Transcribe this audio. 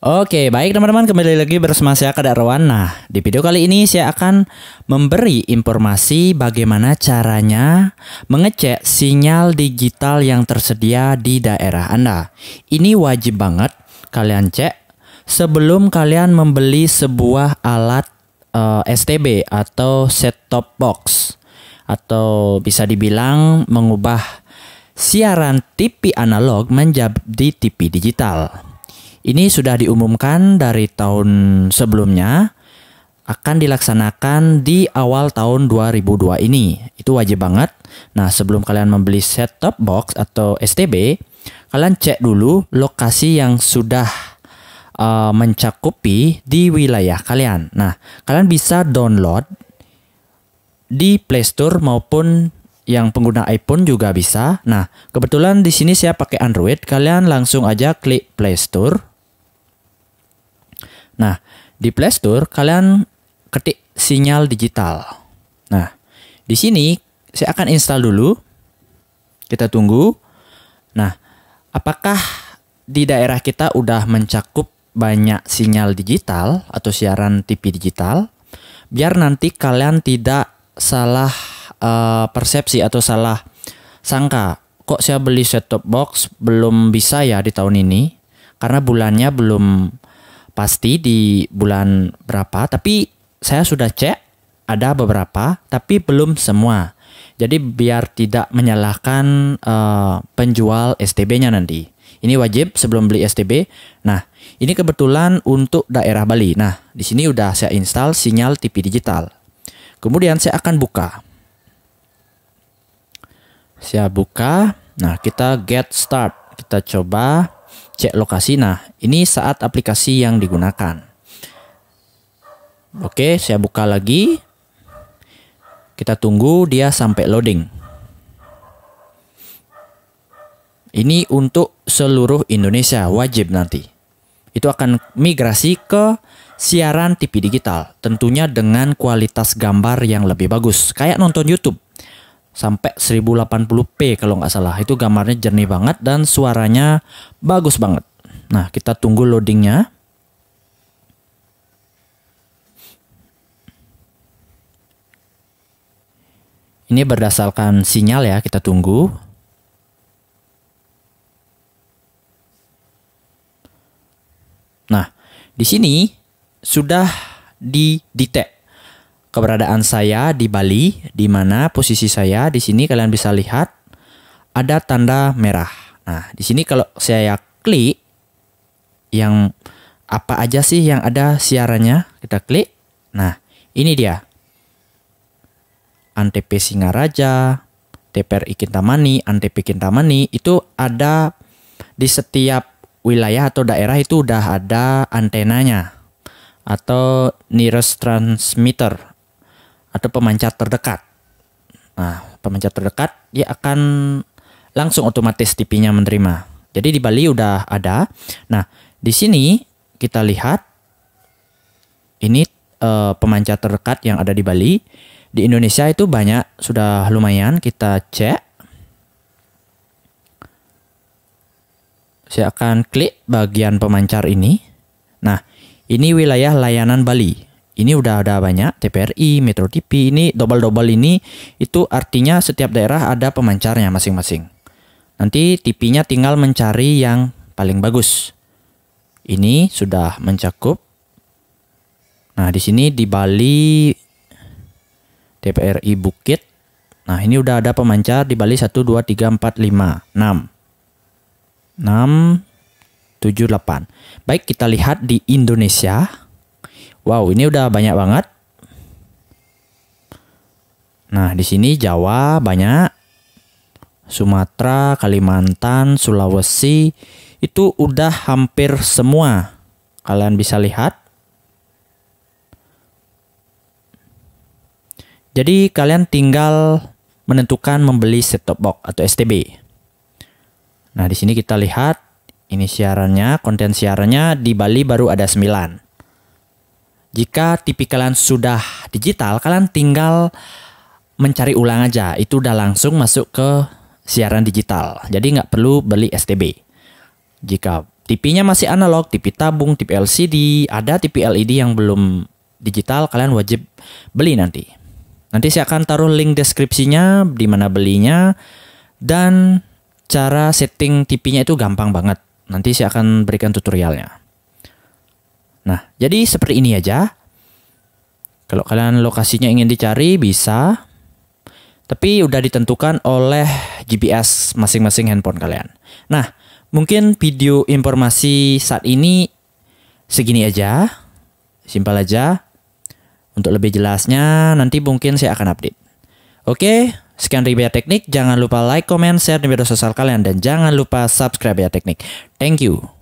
Oke, baik teman-teman, kembali lagi bersama saya Kak Darwan. Nah, di video kali ini saya akan memberi informasi bagaimana caranya mengecek sinyal digital yang tersedia di daerah Anda. Ini wajib banget kalian cek sebelum kalian membeli sebuah alat uh, eh, STB atau set top box atau bisa dibilang mengubah siaran TV analog menjadi TV digital. Ini sudah diumumkan dari tahun sebelumnya akan dilaksanakan di awal tahun 2002 ini. Itu wajib banget. Nah, sebelum kalian membeli set top box atau STB, kalian cek dulu lokasi yang sudah uh, mencakupi di wilayah kalian. Nah, kalian bisa download di Play Store maupun yang pengguna iPhone juga bisa. Nah, kebetulan di sini saya pakai Android, kalian langsung aja klik Play Store Nah, di Play Store kalian ketik sinyal digital. Nah, di sini saya akan install dulu. Kita tunggu. Nah, apakah di daerah kita udah mencakup banyak sinyal digital atau siaran TV digital? Biar nanti kalian tidak salah uh, persepsi atau salah sangka. Kok saya beli set top box belum bisa ya di tahun ini? Karena bulannya belum pasti di bulan berapa, tapi saya sudah cek ada beberapa, tapi belum semua. Jadi biar tidak menyalahkan uh, penjual STB-nya nanti. Ini wajib sebelum beli STB. Nah, ini kebetulan untuk daerah Bali. Nah, di sini udah saya install sinyal TV digital. Kemudian saya akan buka. Saya buka. Nah, kita get start. Kita coba cek lokasi. Nah, ini saat aplikasi yang digunakan. Oke, saya buka lagi. Kita tunggu dia sampai loading. Ini untuk seluruh Indonesia wajib nanti. Itu akan migrasi ke siaran TV digital, tentunya dengan kualitas gambar yang lebih bagus, kayak nonton YouTube sampai 1080p kalau nggak salah. Itu gambarnya jernih banget dan suaranya bagus banget. Nah, kita tunggu loadingnya. Ini berdasarkan sinyal ya, kita tunggu. Nah, di sini sudah di detect keberadaan saya di Bali, di mana posisi saya di sini kalian bisa lihat ada tanda merah. Nah, di sini kalau saya klik yang apa aja sih yang ada siarannya, kita klik. Nah, ini dia. Antp Singaraja, TPRI Kintamani, Antp Kintamani itu ada di setiap wilayah atau daerah itu udah ada antenanya atau nearest transmitter atau pemancar terdekat. Nah, pemancar terdekat dia akan langsung otomatis tv nya menerima. Jadi di Bali udah ada. Nah, di sini kita lihat ini uh, pemancar terdekat yang ada di Bali. Di Indonesia itu banyak, sudah lumayan kita cek. Saya akan klik bagian pemancar ini. Nah, ini wilayah layanan Bali ini udah ada banyak TPRI, Metro TV ini dobel-dobel ini itu artinya setiap daerah ada pemancarnya masing-masing. Nanti TV-nya tinggal mencari yang paling bagus. Ini sudah mencakup. Nah, di sini di Bali TPRI Bukit. Nah, ini udah ada pemancar di Bali 1 2 3 4 5 6. 6 7 8. Baik, kita lihat di Indonesia. Wow, ini udah banyak banget. Nah, di sini Jawa banyak. Sumatera, Kalimantan, Sulawesi itu udah hampir semua. Kalian bisa lihat. Jadi kalian tinggal menentukan membeli set top box atau STB. Nah, di sini kita lihat ini siarannya, konten siarannya di Bali baru ada 9. Jika TV kalian sudah digital, kalian tinggal mencari ulang aja. Itu udah langsung masuk ke siaran digital. Jadi nggak perlu beli STB. Jika TV-nya masih analog, TV tabung, TV LCD, ada TV LED yang belum digital, kalian wajib beli nanti. Nanti saya akan taruh link deskripsinya di mana belinya dan cara setting TV-nya itu gampang banget. Nanti saya akan berikan tutorialnya. Nah, jadi seperti ini aja. Kalau kalian lokasinya ingin dicari bisa, tapi udah ditentukan oleh GPS masing-masing handphone kalian. Nah, mungkin video informasi saat ini segini aja. Simpel aja. Untuk lebih jelasnya nanti mungkin saya akan update. Oke, sekian dari Ribia Teknik. Jangan lupa like, comment, share di video sosial kalian dan jangan lupa subscribe ya Teknik. Thank you.